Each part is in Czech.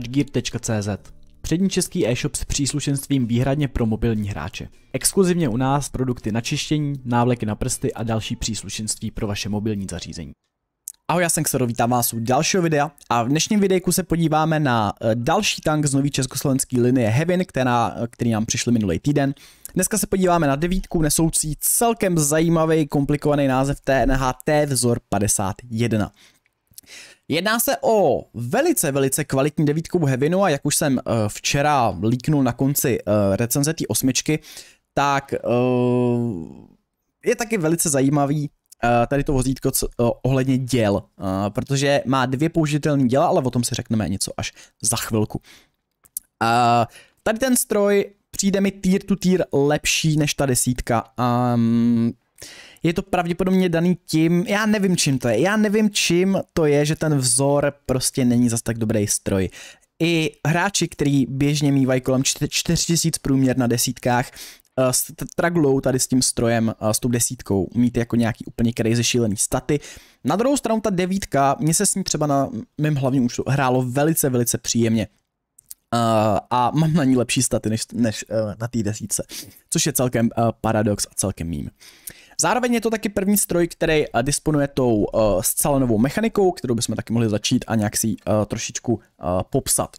touchgear.cz Přední český e-shop s příslušenstvím výhradně pro mobilní hráče. Exkluzivně u nás produkty na čištění, návleky na prsty a další příslušenství pro vaše mobilní zařízení. Ahoj, já jsem Xero, vítám vás u dalšího videa a v dnešním videjku se podíváme na eh, další tank z nový československé linie Heaven, která, eh, který nám přišli minulý týden. Dneska se podíváme na devítku nesoucí celkem zajímavý, komplikovaný název TNHT vzor 51. Jedná se o velice, velice kvalitní devítku heavinu a jak už jsem eh, včera líknul na konci eh, recenze té osmičky, tak eh, je taky velice zajímavý tady to vozítko co, ohledně děl, protože má dvě použitelné děla, ale o tom si řekneme něco až za chvilku. Tady ten stroj přijde mi tier to tier lepší než ta desítka. Um, je to pravděpodobně daný tím, já nevím čím to je, já nevím čím to je, že ten vzor prostě není zas tak dobrý stroj. I hráči, který běžně mývají kolem 4000 průměr na desítkách, eh, straglou tady s tím strojem, eh, s tou desítkou, mít jako nějaký úplně crazy šílený staty. Na druhou stranu ta devítka, mně se s ní třeba na mém hlavním účtu hrálo velice, velice příjemně. Eh, a mám na ní lepší staty než, než na té desítce, což je celkem paradox a celkem mím. Zároveň je to taky první stroj, který eh, disponuje tou uh, zcela novou mechanikou, kterou bychom taky mohli začít a nějak si uh, trošičku uh, popsat.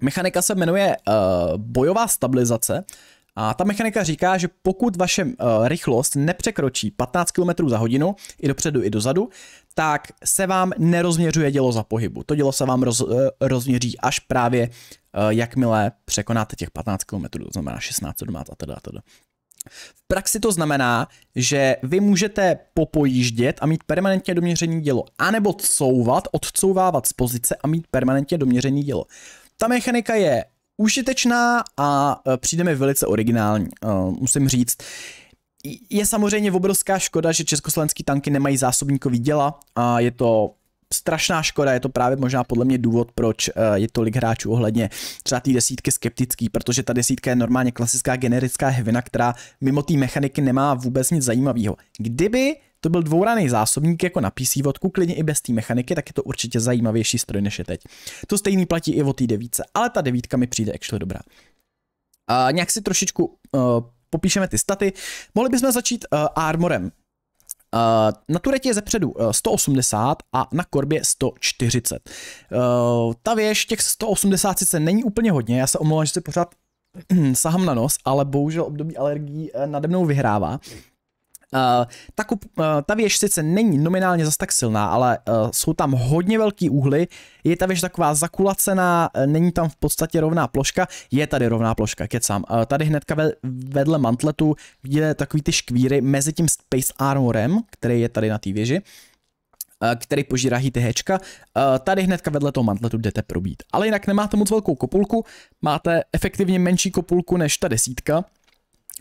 Mechanika se jmenuje uh, bojová stabilizace a ta mechanika říká, že pokud vaše uh, rychlost nepřekročí 15 km za hodinu, i dopředu, i dozadu, tak se vám nerozměřuje dělo za pohybu. To dělo se vám roz, uh, rozměří až právě uh, jakmile překonáte těch 15 km, to znamená 16, 17 a teda, teda. V praxi to znamená, že vy můžete popojíždět a mít permanentně doměřený dělo, anebo couvat, odcouvávat z pozice a mít permanentně doměřený dělo. Ta mechanika je užitečná a e, přijde mi velice originální, e, musím říct. Je samozřejmě obrovská škoda, že československý tanky nemají zásobníkový děla a je to strašná škoda, je to právě možná podle mě důvod, proč eh, je tolik hráčů ohledně třeba té desítky skeptický, protože ta desítka je normálně klasická generická hevina, která mimo té mechaniky nemá vůbec nic zajímavého. Kdyby to byl dvouraný zásobník jako na PC vodku, klidně i bez té mechaniky, tak je to určitě zajímavější stroj než je teď. To stejný platí i o té devítce, ale ta devítka mi přijde actually dobrá. A nějak si trošičku uh, popíšeme ty staty. Mohli bychom začít uh, armorem. Eh, na tureti je zepředu 180 eh, a na korbě 140. Eh, ta věž těch 180 sice není úplně hodně, já se omlouvám, že se pořád sahám na nos, ale bohužel období alergií nade mnou vyhrává. Eh, ta, kup, eh, ta věž sice není nominálně zas tak silná, ale eh, jsou tam hodně velký úhly, je ta věž taková zakulacená, není tam v podstatě rovná ploška, je tady rovná ploška, kecám. tady hnedka vedle mantletu je takový ty škvíry mezi tím Space Armorem, který je tady na té věži, který požírá hity hečka, tady hnedka vedle toho mantletu jdete probít. Ale jinak nemáte moc velkou kopulku, máte efektivně menší kopulku než ta desítka,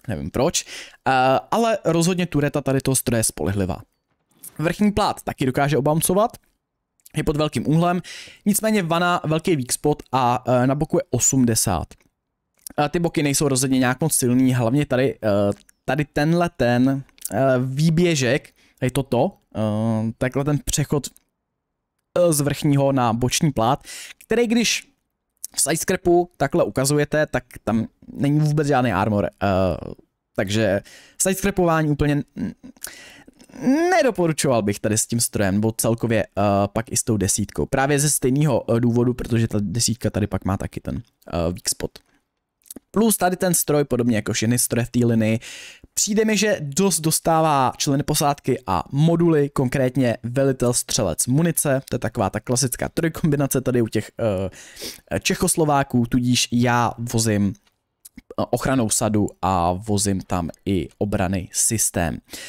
nevím proč, eh, ale rozhodně tureta tady toho stroje je spolehlivá. Vrchní plát taky dokáže obamcovat, je pod velkým úhlem, nicméně vana velký weak spot a eh, na boku je 80. Eh, ty boky nejsou rozhodně nějak moc silný, hlavně tady, tady tenhle ten výběžek, je toto, takhle ten přechod z vrchního na boční plát, který když sidescrapu takhle ukazujete, tak tam není vůbec žádný armor. Uh, takže sidescrapování úplně nedoporučoval bych tady s tím strojem, nebo celkově uh, pak i s tou desítkou. Právě ze stejného uh, důvodu, protože ta desítka tady pak má taky ten uh, weak spot. Plus tady ten stroj, podobně jako všechny stroje v té linii, přijde mi, že dost dostává členy posádky a moduly, konkrétně velitel střelec munice, to je taková ta klasická trojkombinace tady u těch uh, Čechoslováků, tudíž já vozím eh, ochranou sadu a vozím tam i obrany systém. Uh,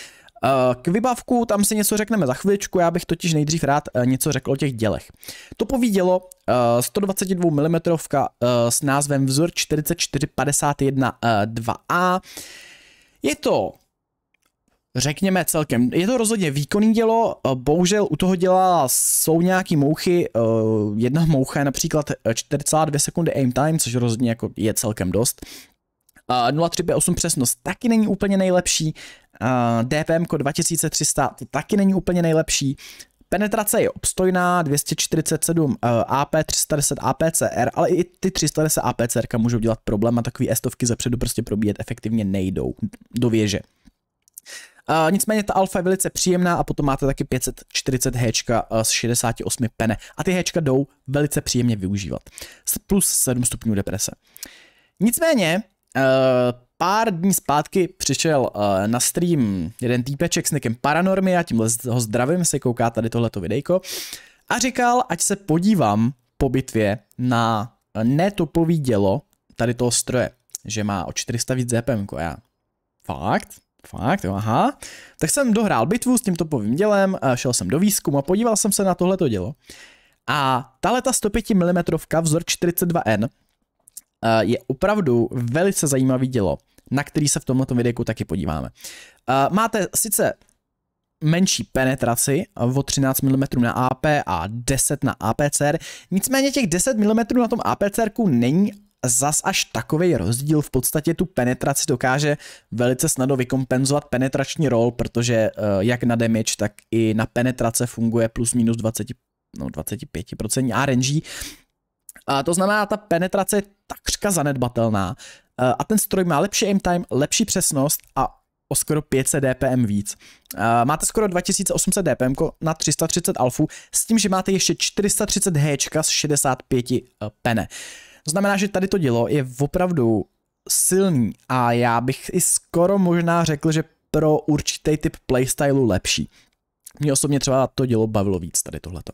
Eh, k vybavku tam si něco řekneme za chviličku, já bych totiž nejdřív rád eh, něco řekl o těch dělech. To povídělo 122 mm s názvem Vzor 4451 2A. Je to řekněme celkem. Je to rozhodně výkonný dělo, eh, bohužel u toho děla jsou nějaký mouchy, jedna moucha je například 4,2 sekundy aim time, což rozhodně jako je celkem dost. 0,358 přesnost taky není úplně nejlepší, DPM 2300 to taky není úplně nejlepší, Penetrace je obstojná, 247 AP, 310 APCR, ale i ty 310 APCR můžou dělat problém a takový estovky zepředu prostě probíjet efektivně nejdou do věže. Uh, nicméně ta alfa je velice příjemná a potom máte taky 540 H eh, z 68 pene a ty H jdou velice příjemně využívat. Plus 7 stupňů deprese. Nicméně, Eh, pár dní zpátky přišel eh, na stream jeden týpeček s někým Paranormy, a tímhle ho zdravím, se kouká tady tohleto videjko, a říkal, ať se podívám po bitvě na eh, netopový dělo tady toho stroje, že má o 400 víc DPM, já. Fakt? Fakt, jo, aha. Tak jsem dohrál bitvu s tím topovým dělem, šel jsem do výzkumu a podíval jsem se na tohleto dělo. A tahle ta 105 mm vzor 42N, Eh, je opravdu velice zajímavý dělo, na který se v tomto videu taky podíváme. Eh, máte sice menší penetraci o 13 mm na AP a 10 na APCR, nicméně těch 10 mm na tom APCRku není zas až takový rozdíl. V podstatě tu penetraci dokáže velice snadno vykompenzovat penetrační rol, protože eh, jak na damage, tak i na penetrace funguje plus minus 20, no 25% RNG, a to znamená, ta penetrace je takřka zanedbatelná. E, a ten stroj má lepší aim time, lepší přesnost a o skoro 500 dpm víc. E, máte skoro 2800 dpm na 330 alfu s tím, že máte ještě 430 h z 65 e, pene. To znamená, že tady to dílo je opravdu silný a já bych i skoro možná řekl, že pro určitý typ playstylu lepší. Mě osobně třeba to dělo bavilo víc tady tohleto.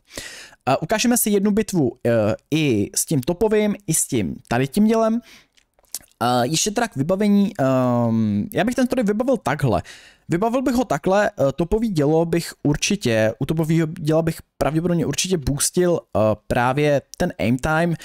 A ukážeme si jednu bitvu uh, i s tím topovým, i s tím tady tím dělem. Uh, ještě teda k vybavení, um, já bych ten tady vybavil takhle. Vybavil bych ho takhle, eh, topový dělo bych určitě, u topového děla bych pravděpodobně určitě boostil eh, právě ten aim time,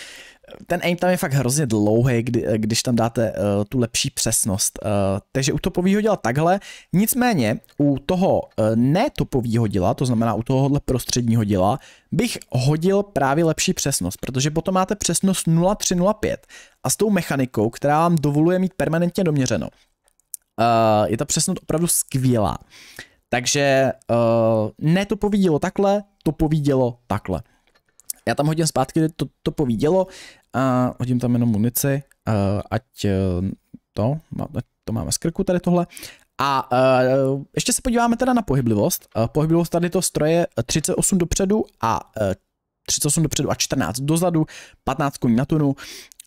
ten aim time je fakt hrozně dlouhý, kdy, eh, když tam dáte uh, tu lepší přesnost. Uh, takže u topového děla takhle. Nicméně u toho uh, netopového děla, to znamená u tohohle prostředního děla, bych hodil právě lepší přesnost, protože potom máte přesnost 0,305 a s tou mechanikou, která vám dovoluje mít permanentně doměřeno. Uh, je ta přesnost opravdu skvělá. Takže uh, ne to povídělo takhle, to povídělo takhle. Já tam hodím zpátky to, to povídělo, a uh, hodím tam jenom munici, uh, ať uh, to, to máme z krku tady tohle. A uh, ještě se podíváme teda na pohyblivost. Uh, pohyblivost tady to stroje 38 dopředu a uh, 38 dopředu a 14 dozadu, 15 koní na tunu,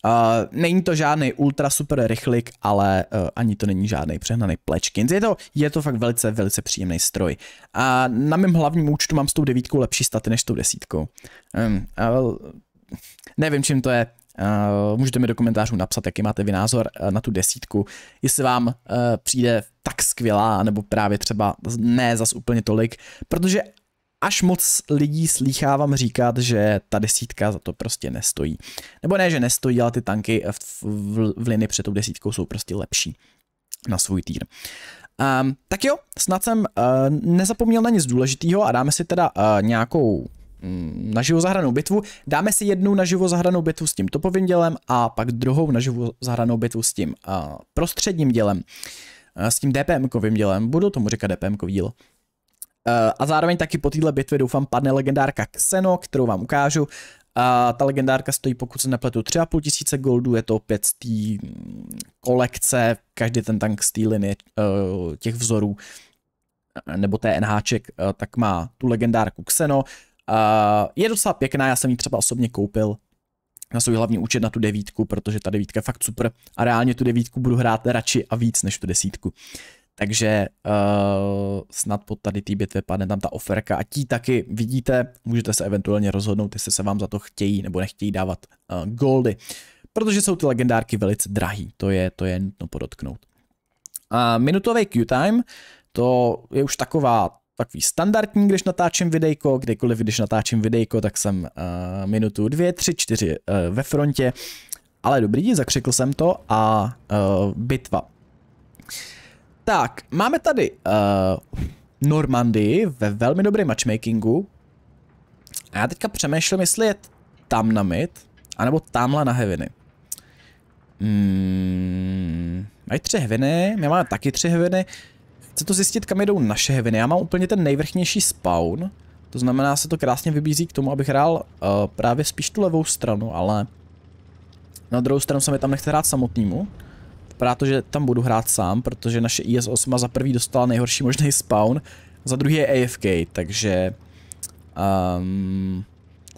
Uh, není to žádný ultra super rychlik, ale uh, ani to není žádný přehnaný plečkin. Je to, je to fakt velice, velice příjemný stroj. A na mém hlavním účtu mám s tou devítkou lepší staty než s tou desítkou. Um, uh, nevím, čím to je. Uh, můžete mi do komentářů napsat, jaký máte vy názor uh, na tu desítku, jestli vám uh, přijde tak skvělá, nebo právě třeba ne zas úplně tolik, protože až moc lidí slýchávám říkat, že ta desítka za to prostě nestojí. Nebo ne, že nestojí, ale ty tanky v, v, v linii před tou desítkou jsou prostě lepší na svůj týr. Um, tak jo, snad jsem uh, nezapomněl na nic důležitého a dáme si teda uh, nějakou mm, naživo zahranou bitvu. Dáme si jednu naživo zahranou bitvu s tím topovým dělem a pak druhou naživo zahranou bitvu s tím uh, prostředním dělem, uh, s tím DPMKovým dělem. Budu tomu říkat DPMkový kový dílo. Eh, a zároveň taky po této bitvě doufám padne legendárka Xeno, kterou vám ukážu. A ta legendárka stojí, pokud se nepletu, 3,5 tisíce goldů, je to opět z té mm, kolekce, každý ten tank z té linie eh, těch vzorů eh, nebo té NHček, tak má tu legendárku Xeno. Je docela pěkná, já jsem ji třeba osobně koupil na svůj hlavní účet na tu devítku, protože ta devítka je fakt super a reálně tu devítku budu hrát radši a víc než tu desítku. Takže uh, snad pod tady té bitvě padne tam ta oferka a ti taky vidíte, můžete se eventuálně rozhodnout, jestli se vám za to chtějí nebo nechtějí dávat uh, goldy, protože jsou ty legendárky velice drahý, to je, to je nutno podotknout. Uh, minutový queue time, to je už taková takový standardní, když natáčím videjko, kdykoliv, když natáčím videjko, tak jsem uh, minutu, dvě, tři, čtyři uh, ve frontě, ale dobrý, zakřikl jsem to a uh, bitva. Tak, máme tady uh, eh, Normandy ve velmi dobrém matchmakingu. A já teďka přemýšlím, jestli je tam na mid, anebo tamhle na heviny. Hmm, mají tři heviny, my máme taky tři heviny. Chce to zjistit, kam jdou naše heviny. Já mám úplně ten nejvrchnější spawn. To znamená, se to krásně vybízí k tomu, abych hrál uh, právě spíš tu levou stranu, ale na druhou stranu se mi tam nechce hrát samotnímu. Vypadá to, že tam budu hrát sám, protože naše IS-8 e za prvý dostala nejhorší možný spawn, za druhý je AFK, takže... Um,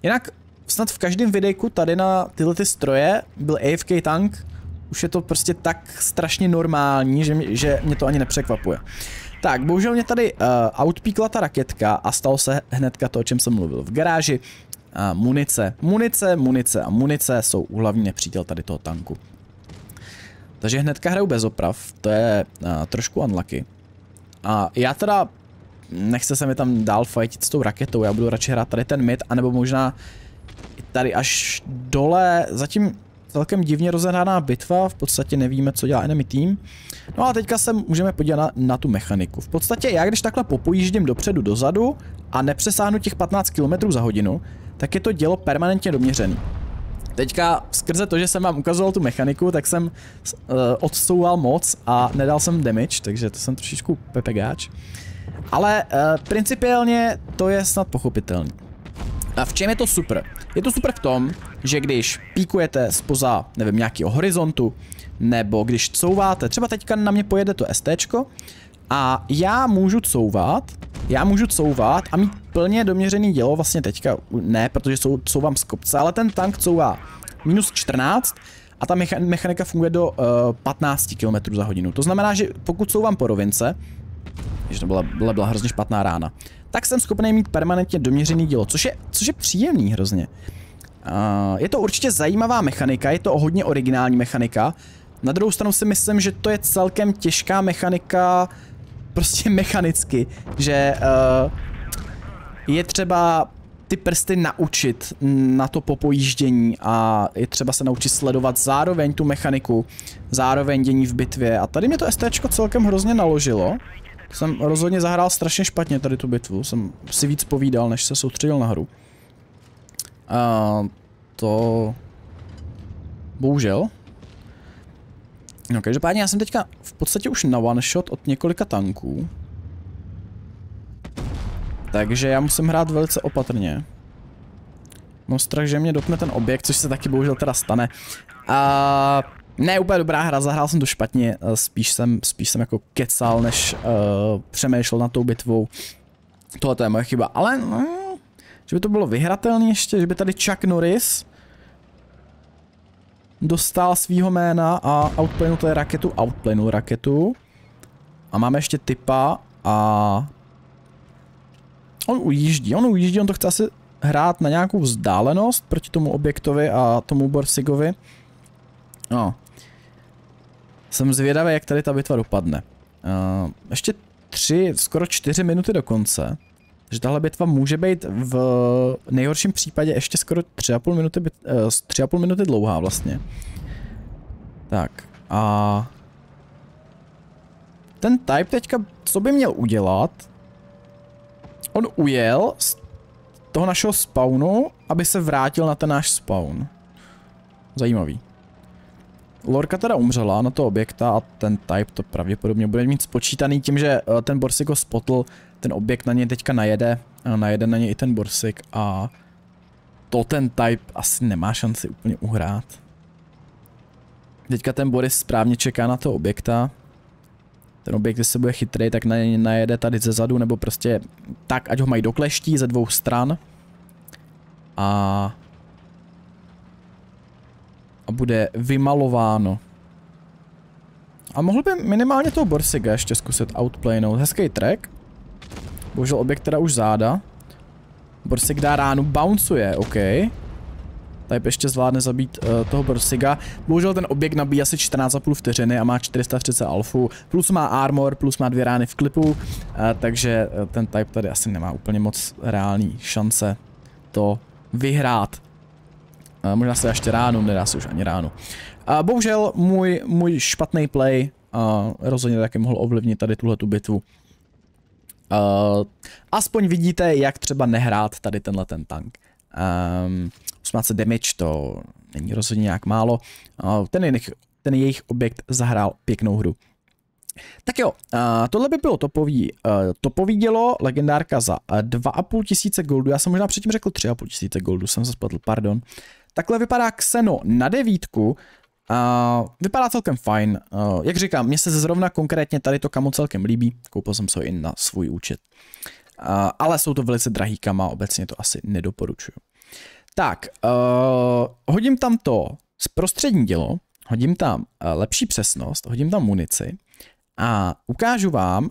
jinak snad v každém videjku tady na tyhle ty stroje byl AFK tank, už je to prostě tak strašně normální, že mě, že mě to ani nepřekvapuje. Tak, bohužel mě tady uh, outpíkla ta raketka a stalo se hnedka to, o čem jsem mluvil. V garáži uh, munice, munice, munice a munice jsou hlavní nepřítel tady toho tanku. Takže hnedka hraju bez oprav, to je a, eh, trošku unlucky. A já teda nechce se mi tam dál fajtit s tou raketou, já budu radši hrát tady ten mid, anebo možná tady až dole, zatím celkem divně rozehraná bitva, v podstatě nevíme, co dělá enemy team. No a teďka se můžeme podívat na, na tu mechaniku. V podstatě já když takhle popojíždím dopředu, dozadu a nepřesáhnu těch 15 km za hodinu, tak je to dělo permanentně doměřené. Teďka skrze to, že jsem vám ukazoval tu mechaniku, tak jsem uh, odsouval moc a nedal jsem damage, takže to jsem trošičku pepegáč. Ale uh, principiálně to je snad pochopitelný. A v čem je to super? Je to super v tom, že když píkujete spoza, nevím, nějakého horizontu, nebo když couváte, třeba teďka na mě pojede to STčko, a já můžu couvat, já můžu couvat a mít plně doměřený dělo vlastně teďka ne, protože jsou, vám z kopce, ale ten tank couvá minus 14 a ta mechanika funguje do uh, 15 km za hodinu. To znamená, že pokud vám po rovince, že to byla, byla, byla hrozně špatná rána, tak jsem schopný mít permanentně doměřený dělo, což je, což je příjemný hrozně. Uh, je to určitě zajímavá mechanika, je to hodně originální mechanika. Na druhou stranu si myslím, že to je celkem těžká mechanika prostě mechanicky, že uh, je třeba ty prsty naučit na to popojíždění a je třeba se naučit sledovat zároveň tu mechaniku, zároveň dění v bitvě a tady mě to STčko celkem hrozně naložilo. Jsem rozhodně zahrál strašně špatně tady tu bitvu, jsem si víc povídal, než se soustředil na hru. A to... Bohužel. No každopádně já jsem teďka v podstatě už na one shot od několika tanků. Takže já musím hrát velice opatrně. Mám strach, že mě dopne ten objekt, což se taky bohužel teda stane. A ne úplně dobrá hra, zahrál jsem to špatně, spíš jsem, spíš jsem jako kecal, než uh, přemýšlel nad tou bitvou. Tohle to je moje chyba, ale no, že by to bylo vyhratelné ještě, že by tady Chuck Norris dostal svýho jména a outplaynul tady raketu, outplaynul raketu. A máme ještě typa a On ujíždí, on ujíždí, on to chce asi hrát na nějakou vzdálenost proti tomu objektovi a tomu Borsigovi. No. Jsem zvědavý, jak tady ta bitva dopadne. Uh, ještě tři, skoro čtyři minuty do konce. Že tahle bitva může být v nejhorším případě ještě skoro tři a půl minuty, bit, uh, tři a půl minuty dlouhá vlastně. Tak a... Ten type teďka, co by měl udělat, On ujel z toho našeho spawnu, aby se vrátil na ten náš spawn. Zajímavý. Lorka teda umřela na to objekta a ten type to pravděpodobně bude mít spočítaný tím, že eh, ten borsik ho spotl, ten objekt na něj teďka najede, eh, najede na něj i ten borsik a to ten type asi nemá šanci úplně uhrát. Teďka ten Boris správně čeká na to objekta ten objekt, jestli bude chytrý, tak na najede tady ze zadu, nebo prostě tak, ať ho mají dokleští ze dvou stran. A... A bude vymalováno. A mohl by minimálně toho Borsiga ještě zkusit outplaynout. Hezký track. Bohužel objekt teda už záda. Borsig dá ránu, bouncuje, OK. Type ještě zvládne zabít uh, toho Brsiga. Bohužel ten objekt nabíjí asi 14,5 vteřiny a má 430 alfu, plus má armor, plus má dvě rány v klipu, uh, takže uh, ten Type tady asi nemá úplně moc reální šance to vyhrát. Uh, možná se ještě ránu, nedá se už ani ránu. Uh, bohužel můj, můj špatný play uh, rozhodně taky mohl ovlivnit tady tuhle tu bitvu. Uh, aspoň vidíte, jak třeba nehrát tady tenhle ten tank. Um, 18 damage, to není rozhodně nějak málo. Ten jejich, ten jejich objekt zahrál pěknou hru. Tak jo, tohle by bylo topový, eh, topový dělo, legendárka za 2,5 eh, tisíce goldů, já jsem možná předtím řekl 3,5 tisíce goldů, jsem se spletl, pardon. Takhle vypadá Xeno na devítku, vypadá celkem fajn. Eh, jak říkám, mně se zrovna konkrétně tady to kamo celkem líbí. Koupil jsem se ho i na svůj účet. ale jsou to velice drahý kama, obecně to asi nedoporučuju. Tak, uh, hodím tam to zprostřední dělo, hodím tam uh, lepší přesnost, hodím tam munici a ukážu vám, uh,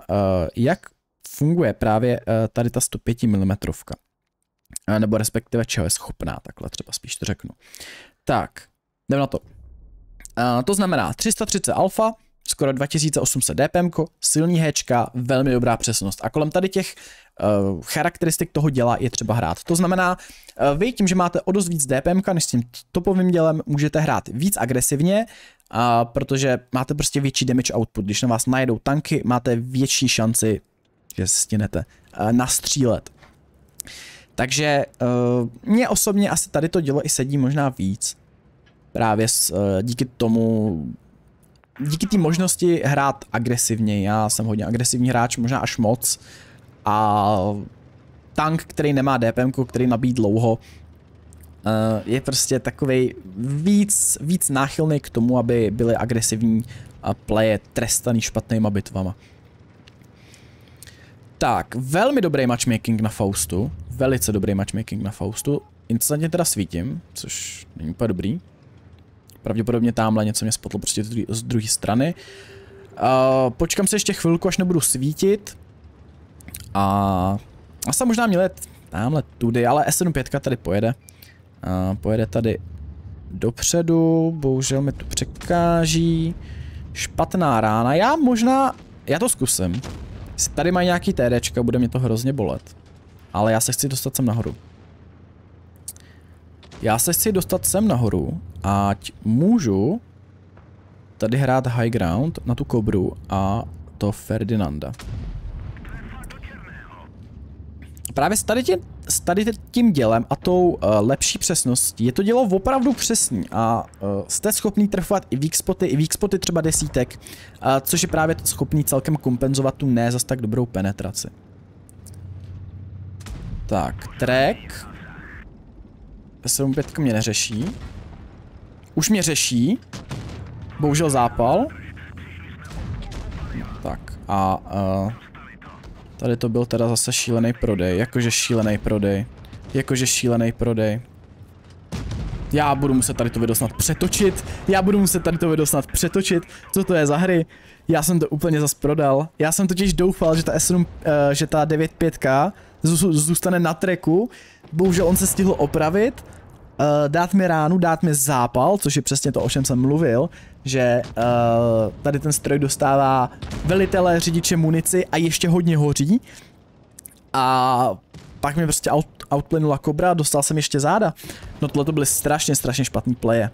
jak funguje právě uh, tady ta 105 mm. Uh, nebo respektive čeho je schopná, takhle třeba spíš to řeknu. Tak, jdem na to. Uh, to znamená 330 alfa, skoro 2800 DPM, silní hečka, velmi dobrá přesnost. A kolem tady těch uh, charakteristik toho děla je třeba hrát. To znamená, uh, vy tím, že máte o dost víc DPM než s tím topovým dělem, můžete hrát víc agresivně, uh, protože máte prostě větší damage output. Když na vás najedou tanky, máte větší šanci, že stěnete, uh, nastřílet. Takže uh, mě osobně asi tady to dělo i sedí možná víc. Právě s, uh, díky tomu díky té možnosti hrát agresivně, já jsem hodně agresivní hráč, možná až moc, a tank, který nemá DPM, který nabíjí dlouho, eh, je prostě takový víc, víc náchylný k tomu, aby byly agresivní eh, pleje trestaný špatnýma bitvama. Tak, velmi dobrý matchmaking na Faustu. Velice dobrý matchmaking na Faustu. Instantně teda svítím, což není úplně dobrý. Pravděpodobně tamhle něco mě spotlo prostě z druhé strany. Uh, počkám se ještě chvilku, až nebudu svítit. A asi možná měl jet tamhle tudy, ale S75 tady pojede. Uh, pojede tady dopředu, bohužel mi tu překáží. Špatná rána, já možná, já to zkusím. tady mají nějaký TDčka, bude mě to hrozně bolet. Ale já se chci dostat sem nahoru. Já se chci dostat sem nahoru, ať můžu tady hrát high ground na tu kobru a to Ferdinanda. Právě s tady, tě, s tady tím dělem a tou uh, lepší přesností je to dělo opravdu přesný a uh, jste schopný trfovat i weak spoty, i weak spoty třeba desítek, uh, což je právě schopný celkem kompenzovat tu ne zas tak dobrou penetraci. Tak, track. 75 mě neřeší. Už mě řeší. Bohužel zápal. Tak a uh, tady to byl teda zase šílený prodej. Jakože šílený prodej. Jakože šílený prodej. Já budu muset tady to video snad přetočit. Já budu muset tady to video snad přetočit. Co to je za hry? Já jsem to úplně zas prodal. Já jsem totiž doufal, že ta S7, uh, eh, že ta 95 zůstane na treku, bohužel on se stihl opravit, uh, dát mi ránu, dát mi zápal, což je přesně to, o čem jsem mluvil, že uh, tady ten stroj dostává velitele, řidiče, munici a ještě hodně hoří. A pak mi prostě out, outplynula kobra, dostal jsem ještě záda. No tohle to byly strašně, strašně špatný pleje.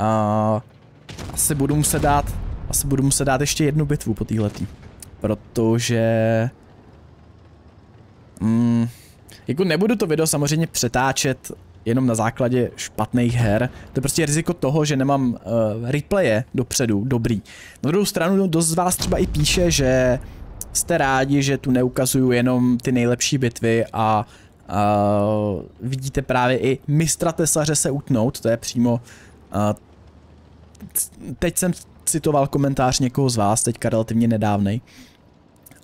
Uh, asi budu muset dát, asi budu muset dát ještě jednu bitvu po týhletý. Protože... Mm, jako nebudu to video samozřejmě přetáčet jenom na základě špatných her. To je prostě riziko toho, že nemám uh, replaye dopředu, dobrý. Na druhou stranu no, dost z vás třeba i píše, že jste rádi, že tu neukazuju jenom ty nejlepší bitvy a uh, vidíte právě i mistra tesaře se utnout, to je přímo uh, teď jsem citoval komentář někoho z vás, teďka relativně nedávnej, uh,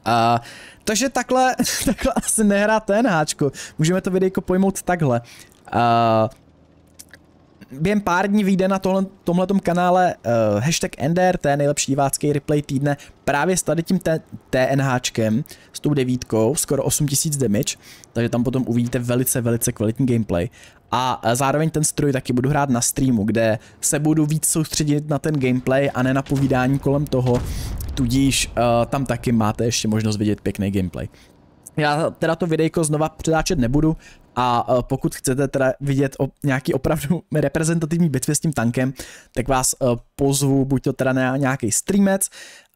a, takže takhle, takhle asi nehrá ten háčku. Můžeme to videjko pojmout takhle. A, během pár dní vyjde na tohle, tomhletom kanále uh, hashtag NDRT, nejlepší divácký replay týdne, právě s tady tím TNHčkem, s tou devítkou, skoro 8000 damage, takže tam potom uvidíte velice, velice kvalitní gameplay. A uh, zároveň ten stroj taky budu hrát na streamu, kde se budu víc soustředit na ten gameplay a ne na povídání kolem toho, tudíž uh, tam taky máte ještě možnost vidět pěkný gameplay. Já teda to videjko znova předáčet nebudu a uh, pokud chcete teda vidět o nějaký opravdu reprezentativní bitvě s tím tankem, tak vás uh, pozvu buď to teda na nějaký streamec.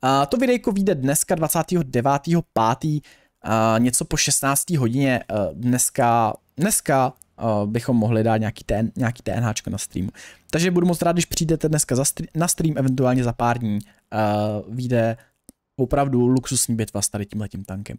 Uh, to videjko vyjde dneska 29.5. Uh, něco po 16. hodině uh, dneska, dneska uh, bychom mohli dát nějaký, TN, nějaký TNHčko na streamu. Takže budu moc rád, když přijdete dneska za stream, na stream, eventuálně za pár dní uh, vyjde opravdu luxusní bitva s tady tímhletím tankem.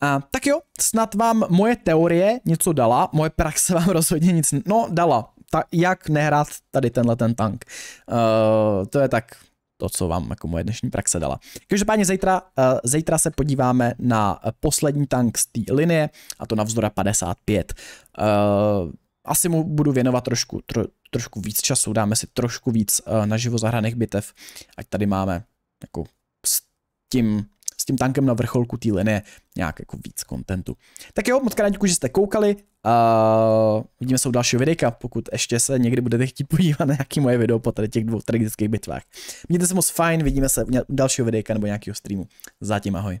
A, tak jo, snad vám moje teorie něco dala, moje praxe vám rozhodně nic, no dala, ta, jak nehrát tady tenhle ten tank. Uh, to je tak to, co vám jako moje dnešní praxe dala. Každopádně zítra, uh, zítra se podíváme na poslední tank z té linie, a to na vzdora 55. Uh, asi mu budu věnovat trošku, tro, trošku víc času, dáme si trošku víc uh, živo zahraných bitev, ať tady máme jako s tím, s tím tankem na vrcholku té linie nějak jako víc kontentu. Tak jo, moc krát děkuji, že jste koukali, uh, vidíme se u dalšího videa, pokud ještě se někdy budete chtít podívat na nějaké moje video po tady těch dvou tragických bitvách. Mějte se moc fajn, vidíme se u dalšího videa nebo nějakého streamu. Zatím ahoj.